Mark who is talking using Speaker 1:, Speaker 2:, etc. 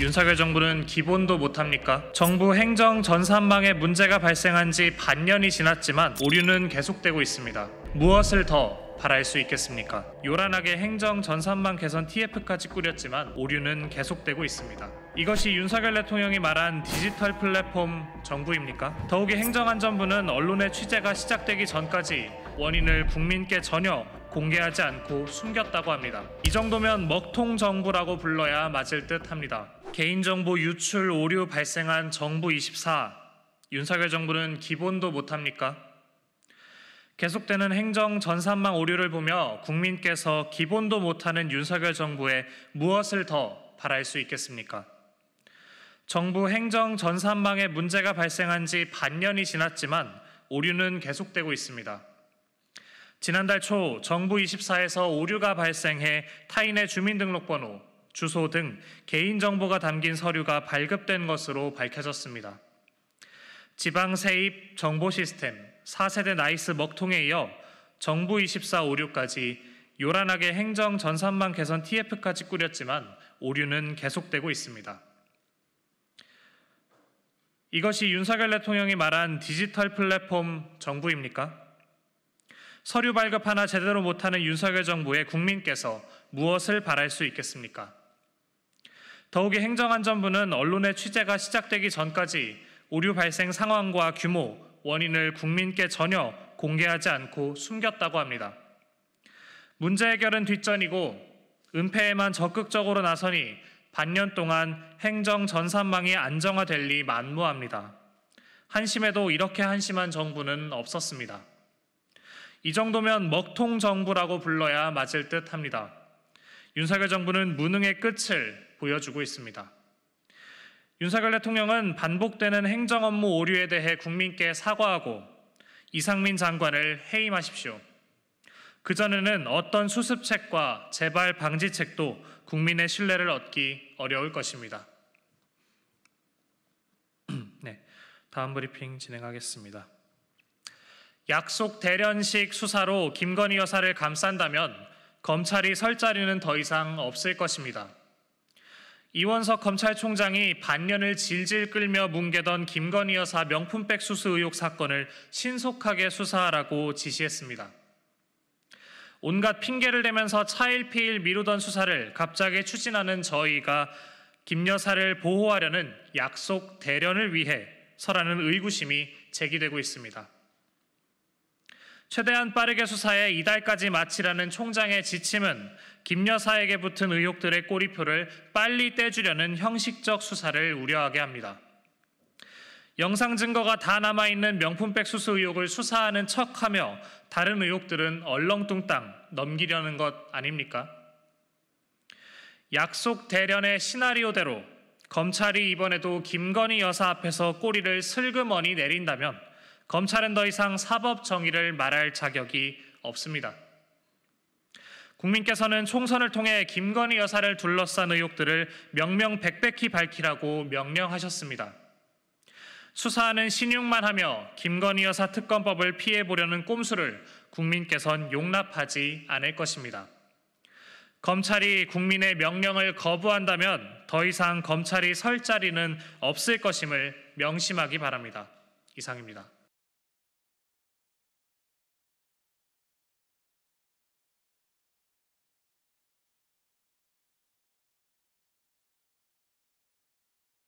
Speaker 1: 윤석열 정부는 기본도 못합니까? 정부 행정 전산망에 문제가 발생한 지 반년이 지났지만 오류는 계속되고 있습니다. 무엇을 더 바랄 수 있겠습니까? 요란하게 행정 전산망 개선 TF까지 꾸렸지만 오류는 계속되고 있습니다. 이것이 윤석열 대통령이 말한 디지털 플랫폼 정부입니까? 더욱이 행정안전부는 언론의 취재가 시작되기 전까지 원인을 국민께 전혀 공개하지 않고 숨겼다고 합니다. 이 정도면 먹통 정부라고 불러야 맞을 듯 합니다. 개인정보 유출 오류 발생한 정부 24 윤석열 정부는 기본도 못합니까? 계속되는 행정 전산망 오류를 보며 국민께서 기본도 못하는 윤석열 정부에 무엇을 더 바랄 수 있겠습니까? 정부 행정 전산망에 문제가 발생한 지 반년이 지났지만 오류는 계속되고 있습니다. 지난달 초 정부 24에서 오류가 발생해 타인의 주민등록번호, 주소 등 개인정보가 담긴 서류가 발급된 것으로 밝혀졌습니다. 지방세입 정보시스템 4세대 나이스 먹통에 이어 정부 24 오류까지 요란하게 행정 전산망 개선 TF까지 꾸렸지만 오류는 계속되고 있습니다. 이것이 윤석열 대통령이 말한 디지털 플랫폼 정부입니까? 서류 발급 하나 제대로 못하는 윤석열 정부의 국민께서 무엇을 바랄 수 있겠습니까? 더욱이 행정안전부는 언론의 취재가 시작되기 전까지 오류 발생 상황과 규모, 원인을 국민께 전혀 공개하지 않고 숨겼다고 합니다. 문제 해결은 뒷전이고 은폐에만 적극적으로 나서니 반년 동안 행정 전산망이 안정화될 리 만무합니다. 한심해도 이렇게 한심한 정부는 없었습니다. 이 정도면 먹통 정부라고 불러야 맞을 듯 합니다. 윤석열 정부는 무능의 끝을 보여주고 있습니다. 윤석열 대통령은 반복되는 행정 업무 오류에 대해 국민께 사과하고 이상민 장관을 해임하십시오. 그전에는 어떤 수습책과 재발 방지책도 국민의 신뢰를 얻기 어려울 것입니다. 네, 다음 브리핑 진행하겠습니다. 약속 대련식 수사로 김건희 여사를 감싼다면 검찰이 설 자리는 더 이상 없을 것입니다. 이원석 검찰총장이 반년을 질질 끌며 뭉개던 김건희 여사 명품백 수수 의혹 사건을 신속하게 수사하라고 지시했습니다. 온갖 핑계를 대면서 차일피일 미루던 수사를 갑자기 추진하는 저희가 김 여사를 보호하려는 약속 대련을 위해 서라는 의구심이 제기되고 있습니다. 최대한 빠르게 수사해 이달까지 마치라는 총장의 지침은 김 여사에게 붙은 의혹들의 꼬리표를 빨리 떼주려는 형식적 수사를 우려하게 합니다. 영상 증거가 다 남아있는 명품백 수수 의혹을 수사하는 척 하며 다른 의혹들은 얼렁뚱땅 넘기려는 것 아닙니까? 약속 대련의 시나리오대로 검찰이 이번에도 김건희 여사 앞에서 꼬리를 슬그머니 내린다면 검찰은 더 이상 사법 정의를 말할 자격이 없습니다. 국민께서는 총선을 통해 김건희 여사를 둘러싼 의혹들을 명명백백히 밝히라고 명령하셨습니다. 수사하는 신용만 하며 김건희 여사 특검법을 피해보려는 꼼수를 국민께선 용납하지 않을 것입니다. 검찰이 국민의 명령을 거부한다면 더 이상 검찰이 설 자리는 없을 것임을 명심하기 바랍니다. 이상입니다.